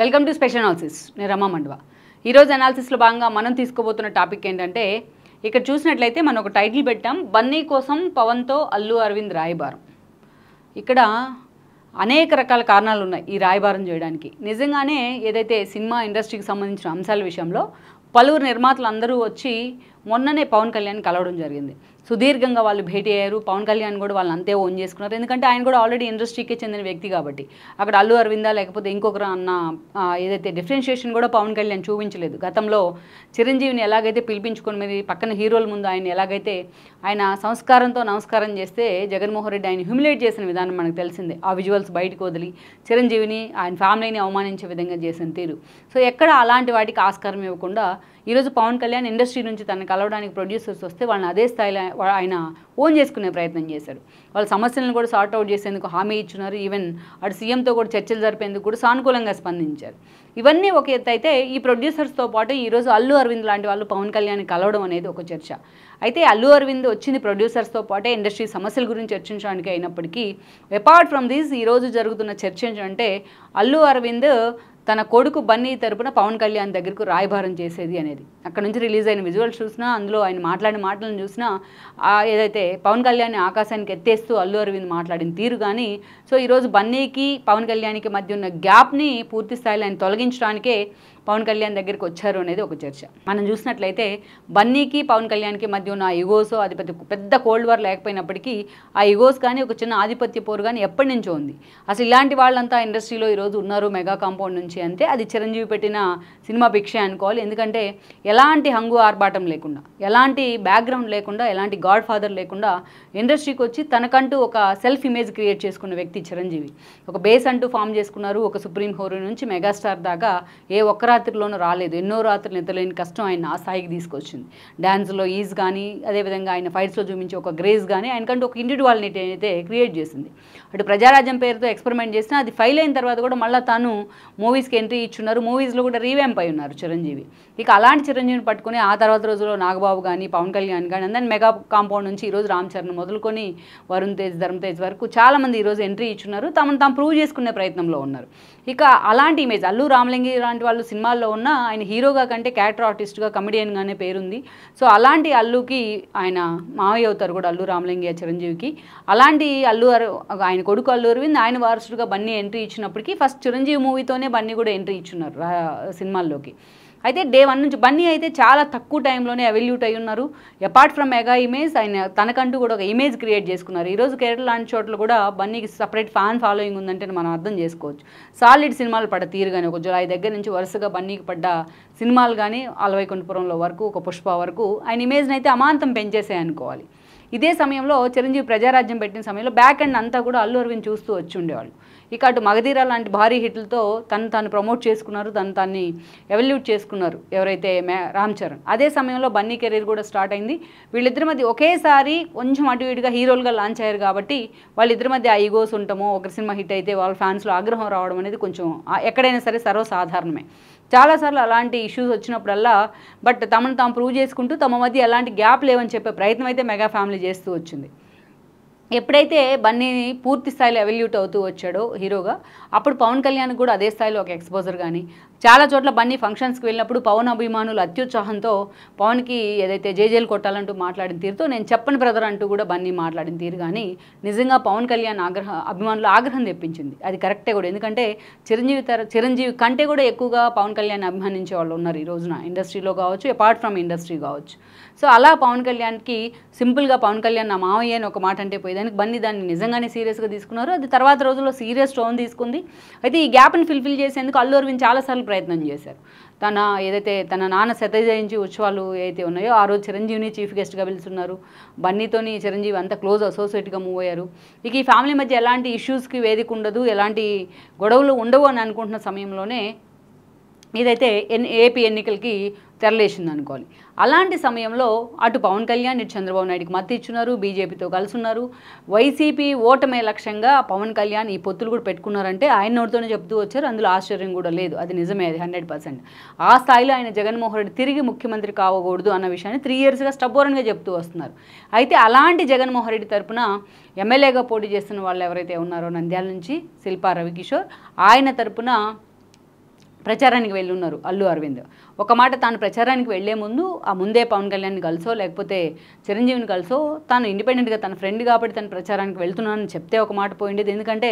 welcome to special analysis నేను రమా మండవ ఈరోజు అనాలిసిస్లో భాగంగా మనం తీసుకోబోతున్న టాపిక్ ఏంటంటే ఇక్కడ చూసినట్లయితే మనం ఒక టైటిల్ పెట్టాం బన్నీ కోసం పవన్తో అల్లు అరవింద్ రాయబారం ఇక్కడ అనేక రకాల కారణాలు ఉన్నాయి ఈ రాయబారం చేయడానికి నిజంగానే ఏదైతే సినిమా ఇండస్ట్రీకి సంబంధించిన అంశాల విషయంలో పలువురు నిర్మాతలు అందరూ వచ్చి మొన్ననే పవన్ కళ్యాణ్ కలవడం జరిగింది సుదీర్ఘంగా వాళ్ళు భేటీ అయ్యారు పవన్ కళ్యాణ్ కూడా వాళ్ళు అంతే ఓన్ చేసుకున్నారు ఎందుకంటే ఆయన కూడా ఆల్రెడీ ఇండస్ట్రీకే చెందిన వ్యక్తి కాబట్టి అక్కడ అల్లు అరవిందా లేకపోతే ఇంకొకరు అన్న ఏదైతే డిఫరెన్షియేషన్ కూడా పవన్ కళ్యాణ్ చూపించలేదు గతంలో చిరంజీవిని ఎలాగైతే పిలిపించుకొని మరి పక్కన హీరోల ముందు ఆయన ఎలాగైతే ఆయన సంస్కారంతో నమస్కారం చేస్తే జగన్మోహన్ రెడ్డి ఆయన హ్యూమిలేట్ చేసిన విధానం మనకు తెలిసిందే ఆ విజువల్స్ బయటకు వదిలి చిరంజీవిని ఆయన ఫ్యామిలీని అవమానించే విధంగా చేసిన తీరు సో ఎక్కడ అలాంటి వాటికి ఆస్కారం ఇవ్వకుండా ఈరోజు పవన్ కళ్యాణ్ ఇండస్ట్రీ నుంచి తనను కలవడానికి ప్రొడ్యూసర్స్ వస్తే వాళ్ళని అదే స్థాయిలో ఆయన ఓన్ చేసుకునే ప్రయత్నం చేశారు వాళ్ళ సమస్యలను కూడా సార్ట్ అవుట్ చేసేందుకు హామీ ఇచ్చున్నారు ఈవెన్ అటు సీఎంతో కూడా చర్చలు జరిపేందుకు కూడా సానుకూలంగా స్పందించారు ఇవన్నీ ఒక ఎత్తు అయితే ఈ ప్రొడ్యూసర్స్తో పాటు ఈరోజు అల్లు అరవింద్ లాంటి వాళ్ళు పవన్ కళ్యాణ్ కలవడం అనేది ఒక చర్చ అయితే అల్లు అరవింద్ వచ్చింది ప్రొడ్యూసర్స్తో పాటే ఇండస్ట్రీ సమస్యల గురించి చర్చించడానికి అయినప్పటికీ అపార్ట్ ఫ్రమ్ దీస్ ఈరోజు జరుగుతున్న చర్చ ఏంటంటే అల్లు అరవింద్ తన కొడుకు బన్నీ తరపున పవన్ కళ్యాణ్ దగ్గరకు రాయభారం చేసేది అనేది అక్కడ నుంచి రిలీజ్ అయిన విజువల్స్ చూసినా అందులో ఆయన మాట్లాడిన మాటలను చూసినా ఏదైతే పవన్ కళ్యాణ్ ఆకాశానికి ఎత్తేస్తూ అల్లు అరవింద్ మాట్లాడిన తీరు కానీ సో ఈరోజు బన్నీకి పవన్ కళ్యాణ్కి మధ్య ఉన్న గ్యాప్ని పూర్తి స్థాయిలో ఆయన తొలగించడానికే పవన్ కళ్యాణ్ దగ్గరికి వచ్చారు అనేది ఒక చర్చ మనం చూసినట్లయితే బన్నీకి పవన్ కళ్యాణ్కి మధ్య ఉన్న ఆ ఇగోస్ అది పెద్ద పెద్ద కోల్డ్ వార్ లేకపోయినప్పటికీ ఆ ఇగోస్ కానీ ఒక చిన్న ఆధిపత్య పోరు కానీ ఎప్పటి నుంచో ఉంది అసలు ఇలాంటి వాళ్ళంతా ఇండస్ట్రీలో ఈరోజు ఉన్నారు మెగా కాంపౌండ్ నుంచి అంతే అది చిరంజీవి పెట్టిన సినిమా భిక్ష అనుకోవాలి ఎందుకంటే ఎలాంటి హంగు ఆర్భాటం లేకుండా ఎలాంటి బ్యాక్గ్రౌండ్ లేకుండా ఎలాంటి గాడ్ ఫాదర్ లేకుండా ఇండస్ట్రీకి వచ్చి తనకంటూ ఒక సెల్ఫ్ ఇమేజ్ క్రియేట్ చేసుకున్న వ్యక్తి చిరంజీవి ఒక బేస్ అంటూ ఫామ్ చేసుకున్నారు ఒక సుప్రీం హోరీ నుంచి మెగాస్టార్ దాకా ఏ ఒక్కరా రాత్రిలోనూ రాలేదు ఎన్నో రాత్రులు నిద్రలేని కష్టం ఆయన ఆ స్థాయికి తీసుకొచ్చింది డ్యాన్స్లో ఈజ్ కానీ అదేవిధంగా ఆయన ఫైట్స్లో చూపించే ఒక గ్రేజ్ కానీ ఆయనకంటే ఒక ఇండివిజువాలిటీ అయితే క్రియేట్ చేసింది అటు ప్రజారాజ్యం పేరుతో ఎక్స్పెరిమెంట్ చేసినా అది ఫెయిల్ అయిన తర్వాత కూడా మళ్ళీ తను మూవీస్కి ఎంట్రీ ఇచ్చున్నారు మూవీస్లో కూడా రీవ్యాంప్ అయి ఉన్నారు చిరంజీవి ఇక అలాంటి చిరంజీవిని పట్టుకుని ఆ తర్వాత రోజుల్లో నాగబాబు కానీ పవన్ కళ్యాణ్ కానీ అందరినీ మెగా కాంపౌండ్ నుంచి ఈరోజు రామ్ చరణ్ మొదలుకొని వరుణ్ తేజ్ ధర్మ తేజ్ వరకు చాలామంది ఈరోజు ఎంట్రీ ఇచ్చున్నారు తమను తాము ప్రూవ్ చేసుకునే ప్రయత్నంలో ఉన్నారు ఇక అలాంటి ఇమేజ్ అల్లు రామలింగి లాంటి వాళ్ళు సినిమాల్లో ఉన్న ఆయన హీరోగా కంటే క్యారెక్టర్ ఆర్టిస్ట్గా కమెడియన్గానే పేరుంది సో అలాంటి అల్లుకి ఆయన మావయ్య అవుతారు కూడా అల్లు రామలింగయ్య చిరంజీవికి అలాంటి అల్లు ఆయన కొడుకు అల్లు అరవింద్ ఆయన వారసుడుగా బన్నీ ఎంట్రీ ఇచ్చినప్పటికీ ఫస్ట్ చిరంజీవి మూవీతోనే బన్నీ కూడా ఎంట్రీ ఇచ్చున్నారు సినిమాల్లోకి అయితే డే వన్ నుంచి బన్నీ అయితే చాలా తక్కువ టైంలోనే అవెల్యూట్ అయి ఉన్నారు అపార్ట్ ఫ్రమ్ మెగా ఇమేజ్ ఆయన తనకంటూ కూడా ఒక ఇమేజ్ క్రియేట్ చేసుకున్నారు ఈరోజు కేరళ లాంటి చోట్ల కూడా బన్నీకి సపరేట్ ఫ్యాన్ ఫాలోయింగ్ ఉందంటే మనం అర్థం చేసుకోవచ్చు సాలిడ్ సినిమాలు పడ తీరు కానీ ఒక జులై దగ్గర నుంచి వరుసగా బన్నీకి పడ్డ సినిమాలు కానీ అలవైకుంఠపురంలో వరకు ఒక పుష్ప వరకు ఆయన ఇమేజ్ని అయితే అమాంతం పెంచేసాయి అనుకోవాలి ఇదే సమయంలో చిరంజీవి ప్రజారాజ్యం పెట్టిన సమయంలో బ్యాక్ అండ్ అంతా కూడా అల్లు అరవింద్ చూస్తూ వచ్చి ఉండేవాళ్ళు ఇక అటు మగధీర లాంటి భారీ హిట్లతో తను తాను ప్రమోట్ చేసుకున్నారు తను తాన్ని ఎవల్యూట్ చేసుకున్నారు ఎవరైతే మే రామ్ చరణ్ అదే సమయంలో బన్నీ కెరీర్ కూడా స్టార్ట్ అయింది వీళ్ళిద్దరి మధ్య ఒకేసారి కొంచెం అటు ఇటుగా హీరోలుగా లాంచ్ అయ్యారు కాబట్టి వాళ్ళిద్దరి మధ్య ఈగోస్ ఉండటము ఒకరి సినిమా హిట్ అయితే వాళ్ళ ఫ్యాన్స్లో ఆగ్రహం రావడం అనేది కొంచెం ఎక్కడైనా సరే సర్వసాధారణమే చాలాసార్లు అలాంటి ఇష్యూస్ వచ్చినప్పుడల్లా బట్ తమను తాము ప్రూవ్ చేసుకుంటూ తమ మధ్య ఎలాంటి గ్యాప్ లేవని చెప్పే ప్రయత్నం అయితే మెగా ఫ్యామిలీ చేస్తూ వచ్చింది ఎప్పుడైతే బన్నీ పూర్తి స్థాయిలో అవెల్యూట్ అవుతూ వచ్చాడో హీరోగా అప్పుడు పవన్ కళ్యాణ్ కూడా అదే స్థాయిలో ఒక ఎక్స్పోజర్ కానీ చాలా చోట్ల బన్నీ ఫంక్షన్స్కి వెళ్ళినప్పుడు పవన్ అభిమానులు అత్యుత్సాహంతో పవన్కి ఏదైతే జేజేలు కొట్టాలంటూ మాట్లాడిన తీరుతో నేను చెప్పని బ్రదర్ అంటూ కూడా బన్నీ మాట్లాడిన తీరు కానీ నిజంగా పవన్ కళ్యాణ్ ఆగ్రహ అభిమానులు ఆగ్రహం తెప్పించింది అది కరెక్టే కూడా ఎందుకంటే చిరంజీవి తర చిరంజీవి కంటే కూడా ఎక్కువగా పవన్ కళ్యాణ్ అభిమానించే వాళ్ళు ఉన్నారు ఈ రోజున ఇండస్ట్రీలో కావచ్చు అపార్ట్ ఫ్రమ్ ఇండస్ట్రీ కావచ్చు సో అలా పవన్ కళ్యాణ్కి సింపుల్గా పవన్ కళ్యాణ్ నా మావయ్య అని ఒక మాట అంటే పోయి దానికి బన్నీ దాన్ని నిజంగానే సీరియస్గా తీసుకున్నారు అది తర్వాత రోజుల్లో సీరియస్ టోన్ తీసుకుంది అయితే ఈ గ్యాప్ని ఫిల్ఫిల్ చేసేందుకు అల్లు అరవింద్ చాలాసార్లు ప్రయత్నం చేశారు తన ఏదైతే తన నాన్న శతజయించి ఉత్సవాలు ఏదైతే ఉన్నాయో ఆ రోజు చిరంజీవిని చీఫ్ గెస్ట్గా పిలుస్తున్నారు బన్నీతోని చిరంజీవి అంత క్లోజ్ అసోసియేట్గా మూవ్ అయ్యారు ఇక ఈ ఫ్యామిలీ మధ్య ఎలాంటి ఇష్యూస్కి వేదిక ఉండదు ఎలాంటి గొడవలు ఉండవు అని అనుకుంటున్న సమయంలోనే ఇదైతే ఎన్ ఏపీ ఎన్నికలకి తెరలేసింది అనుకోవాలి అలాంటి సమయంలో అటు పవన్ కళ్యాణ్ ఇటు చంద్రబాబు నాయుడుకి మద్దతు ఇచ్చున్నారు బీజేపీతో కలిసి ఉన్నారు వైసీపీ ఓటమే లక్ష్యంగా పవన్ కళ్యాణ్ ఈ పొత్తులు కూడా పెట్టుకున్నారంటే ఆయన నోటితోనే చెప్తూ వచ్చారు అందులో ఆశ్చర్యం కూడా లేదు అది నిజమే అది హండ్రెడ్ పర్సెంట్ ఆ స్థాయిలో ఆయన జగన్మోహన్ రెడ్డి తిరిగి ముఖ్యమంత్రి కావకూడదు అన్న విషయాన్ని త్రీ ఇయర్స్గా స్టబోరన్గా చెప్తూ వస్తున్నారు అయితే అలాంటి జగన్మోహన్ రెడ్డి తరఫున ఎమ్మెల్యేగా పోటీ చేస్తున్న వాళ్ళు ఎవరైతే ఉన్నారో నంద్యాల నుంచి శిల్పా రవికిషోర్ ఆయన తరఫున ప్రచారానికి వెళ్ళి ఉన్నారు అల్లు అరవింద్ ఒక మాట తాను ప్రచారానికి వెళ్లే ముందు ఆ ముందే పవన్ కళ్యాణ్ని కలిసో లేకపోతే చిరంజీవిని కలిసో తాను ఇండిపెండెంట్గా తన ఫ్రెండ్ కాబట్టి తను ప్రచారానికి వెళ్తున్నానని చెప్తే ఒక మాట పోయిండేది ఎందుకంటే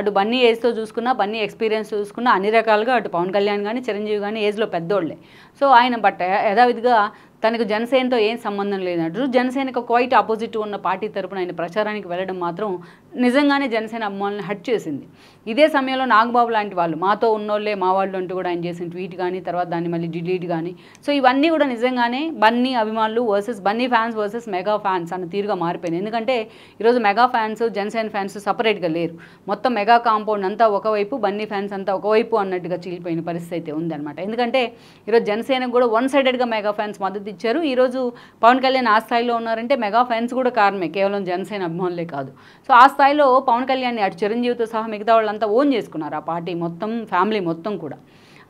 అటు బన్నీ ఏజ్తో చూసుకున్నా బన్నీ ఎక్స్పీరియన్స్ చూసుకున్నా అన్ని రకాలుగా అటు పవన్ కళ్యాణ్ కానీ చిరంజీవి కానీ ఏజ్లో పెద్దోళ్లే సో ఆయన బట్ యథావిధిగా తనకు జనసేనతో ఏం సంబంధం లేదంటారు జనసేనకు క్వైట్ ఆపోజిట్ ఉన్న పార్టీ తరపున ఆయన ప్రచారానికి వెళ్ళడం మాత్రం నిజంగానే జనసేన అభిమానులను హట్ చేసింది ఇదే సమయంలో నాగబాబు లాంటి వాళ్ళు మాతో ఉన్నోళ్ళే మా వాళ్ళు అంటూ కూడా ఆయన చేసిన ట్వీట్ కానీ తర్వాత దాన్ని మళ్ళీ డిలీట్ కానీ సో ఇవన్నీ కూడా నిజంగానే బన్నీ అభిమానులు versus Bunny fans versus mega fans అన్న తీరుగా మారిపోయింది ఎందుకంటే ఈరోజు మెగా ఫ్యాన్స్ జనసేన ఫ్యాన్స్ సపరేట్గా లేరు మొత్తం మెగా కాంపౌండ్ అంతా ఒకవైపు బన్నీ ఫ్యాన్స్ అంతా ఒకవైపు అన్నట్టుగా చీలిపోయిన పరిస్థితి అయితే ఉందన్నమాట ఎందుకంటే ఈరోజు జనసేనకు కూడా వన్ సైడెడ్గా మెగా ఫ్యాన్స్ మద్దతు రూపుదిద్దారు ఈరోజు పవన్ కళ్యాణ్ ఆ స్థాయిలో ఉన్నారంటే మెగా ఫ్యాన్స్ కూడా కారణమే కేవలం జనసేన అభిమానులే కాదు సో ఆ స్థాయిలో పవన్ కళ్యాణ్ని అటు చిరంజీవితో సహా మిగతా వాళ్ళంతా ఓన్ చేసుకున్నారు ఆ పార్టీ మొత్తం ఫ్యామిలీ మొత్తం కూడా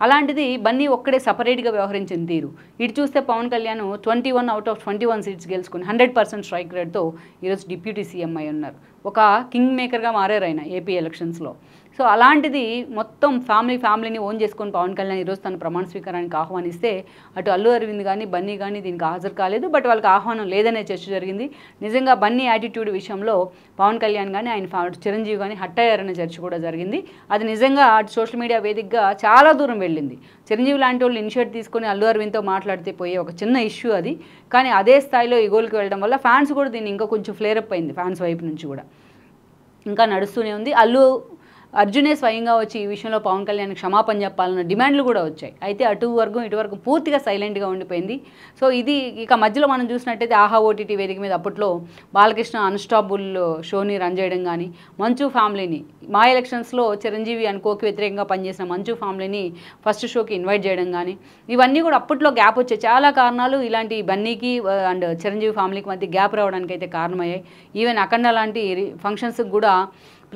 అలాంటిది బన్నీ ఒక్కడే సపరేట్గా వ్యవహరించిన తీరు ఇటు చూస్తే Pawan Kalyan twenty one out of twenty one seats గెలుచుకుని హండ్రెడ్ పర్సెంట్ స్ట్రైక్ రేట్తో ఈరోజు డిప్యూటీ సీఎం అయి ఉన్నారు ఒక కింగ్ మేకర్గా మారారు ఆయన ఏపీ ఎలక్షన్స్లో సో అలాంటిది మొత్తం ఫ్యామిలీ ఫ్యామిలీని ఓన్ చేసుకొని పవన్ కళ్యాణ్ ఈరోజు తన ప్రమాణ స్వీకారానికి ఆహ్వానిస్తే అటు అల్లు అరవింద్ కానీ బన్నీ కానీ దీనికి హాజరు కాలేదు బట్ వాళ్ళకి ఆహ్వానం లేదనే చర్చ జరిగింది నిజంగా బన్నీ యాటిట్యూడ్ విషయంలో పవన్ కళ్యాణ్ కానీ ఆయన చిరంజీవి కానీ హట్టయ్యారనే చర్చ కూడా జరిగింది అది నిజంగా అటు సోషల్ మీడియా వేదికగా చాలా దూరం వెళ్ళింది చిరంజీవి లాంటి వాళ్ళు ఇనిషియేట్ తీసుకొని అల్లు అరవింద్తో మాట్లాడితే పోయే ఒక చిన్న ఇష్యూ అది కానీ అదే స్థాయిలో ఈ గోల్కి వెళ్ళడం వల్ల ఫ్యాన్స్ కూడా దీన్ని ఇంకా కొంచెం ఫ్లేరప్ అయింది ఫ్యాన్స్ వైపు నుంచి కూడా ఇంకా నడుస్తూనే ఉంది అల్లు అర్జునే స్వయంగా వచ్చి ఈ విషయంలో పవన్ కళ్యాణ్ క్షమాపణ చెప్పాలన్న డిమాండ్లు కూడా వచ్చాయి అయితే అటు వర్గం ఇటు వరకు పూర్తిగా సైలెంట్గా ఉండిపోయింది సో ఇది ఇక మధ్యలో మనం చూసినట్టయితే ఆహా ఓటీటీ వేదిక మీద అప్పట్లో బాలకృష్ణ అన్స్టాపుల్ షోని రన్ చేయడం కానీ మంచు ఫ్యామిలీని మా ఎలక్షన్స్లో చిరంజీవి అనుకోకి వ్యతిరేకంగా పనిచేసిన మంచు ఫ్యామిలీని ఫస్ట్ షోకి ఇన్వైట్ చేయడం కానీ ఇవన్నీ కూడా అప్పట్లో గ్యాప్ వచ్చాయి చాలా కారణాలు ఇలాంటి బన్నీకి అండ్ చిరంజీవి ఫ్యామిలీకి మధ్య గ్యాప్ రావడానికి అయితే కారణమయ్యాయి ఈవెన్ అఖండ లాంటి ఫంక్షన్స్కి కూడా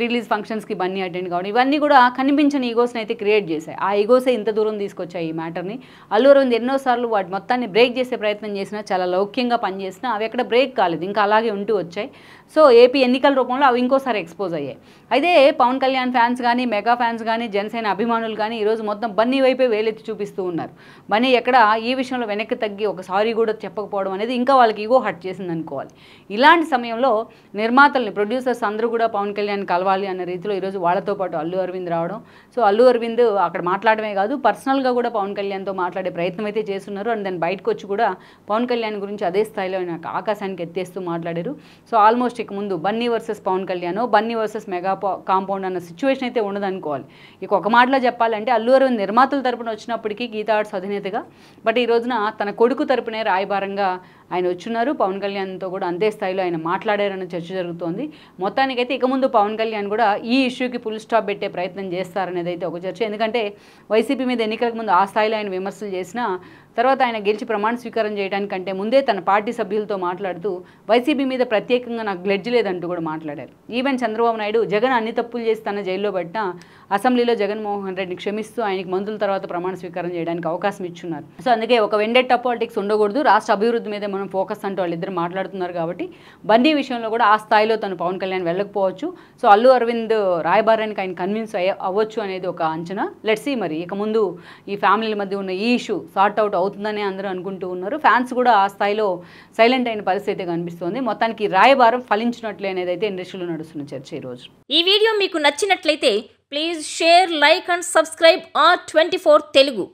రిలీజ్ ఫంక్షన్స్కి బన్నీ అటెండ్ కావడం ఇవన్నీ కూడా కనిపించని ఈగోస్ని అయితే క్రియేట్ చేశాయి ఆ ఈగోసే ఇంత దూరం తీసుకొచ్చాయి ఈ మ్యాటర్ని అల్లు అరవింద్ ఎన్నోసార్లు వాటి మొత్తాన్ని బ్రేక్ చేసే ప్రయత్నం చేసినా చాలా లౌక్యంగా పనిచేసినా అవి ఎక్కడ బ్రేక్ కాలేదు ఇంకా అలాగే ఉంటూ వచ్చాయి సో ఏపీ ఎన్నికల రూపంలో అవి ఇంకోసారి ఎక్స్పోజ్ అయ్యాయి అయితే పవన్ కళ్యాణ్ ఫ్యాన్స్ కానీ మెగా ఫ్యాన్స్ కానీ జనసేన అభిమానులు కానీ ఈరోజు మొత్తం బన్నీ వైపే వేలెత్తి చూపిస్తూ ఉన్నారు బన్నీ ఎక్కడ ఈ విషయంలో వెనక్కి తగ్గి ఒక సారీ కూడా చెప్పకపోవడం అనేది ఇంకా వాళ్ళకి ఈగో హట్ చేసింది అనుకోవాలి ఇలాంటి సమయంలో నిర్మాతల్ని ప్రొడ్యూసర్స్ అందరూ కూడా పవన్ కళ్యాణ్ కలవాలి అన్న రీతిలో ఈరోజు వాళ్ళతో పాటు అల్లు అరవింద్ రావడం సో అల్లు అరవింద్ అక్కడ మాట్లాడమే కాదు పర్సనల్గా కూడా పవన్ కళ్యాణ్తో మాట్లాడే ప్రయత్నం అయితే చేస్తున్నారు అండ్ దాని బయటకు వచ్చి కూడా పవన్ కళ్యాణ్ గురించి అదే స్థాయిలో నాకు ఆకాశానికి ఎత్తేస్తూ మాట్లాడారు సో ఆల్మోస్ట్ ఇక ముందు Bunny versus Pawan Kalyan Bunny versus mega compound అన్న సిచ్యువేషన్ అయితే ఉండదనుకోవాలి ఇక ఒక మాటలో చెప్పాలంటే అల్లు అరవింద్ నిర్మాతల తరపున వచ్చినప్పటికీ గీతా ఆర్ట్స్ అధినేతగా బట్ ఈ రోజున తన కొడుకు తరపునే రాయబారంగా ఆయన వచ్చున్నారు పవన్ కళ్యాణ్తో కూడా అంతే స్థాయిలో ఆయన మాట్లాడారన్న చర్చ జరుగుతోంది మొత్తానికైతే ఇక ముందు పవన్ కళ్యాణ్ కూడా ఈ ఇష్యూకి ఫుల్ స్టాప్ పెట్టే ప్రయత్నం చేస్తారనేది అయితే ఒక చర్చ ఎందుకంటే వైసీపీ మీద ఎన్నికలకు ముందు ఆ స్థాయిలో ఆయన విమర్శలు చేసినా తర్వాత ఆయన గెలిచి ప్రమాణ స్వీకారం చేయడానికంటే ముందే తన పార్టీ సభ్యులతో మాట్లాడుతూ వైసీపీ మీద ప్రత్యేకంగా నాకు గ్లెడ్జ్ లేదంటూ కూడా మాట్లాడారు ఈవెన్ చంద్రబాబు నాయుడు జగన్ అన్ని తప్పులు చేసి తన జైల్లో పట్టినా అసెంబ్లీలో జగన్మోహన్ రెడ్డిని క్షమిస్తూ ఆయనకి మందుల తర్వాత ప్రమాణ స్వీకారం చేయడానికి అవకాశం ఇచ్చున్నారు సో అందుకే ఒక వెండెట్ పాలిటిక్స్ ఉండకూడదు రాష్ట్ర అభివృద్ధి మీద మనం ఫోకస్ అంటూ వాళ్ళిద్దరు మాట్లాడుతున్నారు కాబట్టి బందీ విషయంలో కూడా ఆ స్థాయిలో తను పవన్ కళ్యాణ్ వెళ్ళకపోవచ్చు సో అల్లు అరవింద్ రాయబారానికి ఆయన కన్విన్స్ అవ్వచ్చు అనేది ఒక అంచనా లెట్సీ మరి ఇక ముందు ఈ ఫ్యామిలీల మధ్య ఉన్న ఈ ఇష్యూ సార్ట్అవుట్ అవుట్ అవుతుందని అందరూ అనుకుంటూ ఉన్నారు ఫ్యాన్స్ కూడా ఆ స్థాయిలో సైలెంట్ అయిన పరిస్థితి కనిపిస్తోంది మొత్తానికి రాయబారం ఫలించినట్లే అనేది అయితే ఇండస్ట్రీలో నడుస్తున్న చర్చ ఈరోజు ఈ వీడియో మీకు నచ్చినట్లయితే please share like and subscribe R twenty Telugu